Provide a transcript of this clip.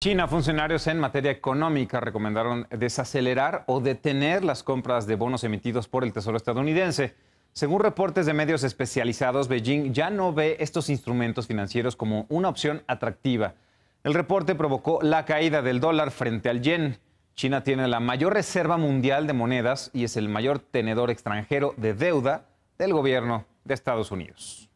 China, funcionarios en materia económica recomendaron desacelerar o detener las compras de bonos emitidos por el Tesoro estadounidense. Según reportes de medios especializados, Beijing ya no ve estos instrumentos financieros como una opción atractiva. El reporte provocó la caída del dólar frente al yen. China tiene la mayor reserva mundial de monedas y es el mayor tenedor extranjero de deuda del gobierno de Estados Unidos.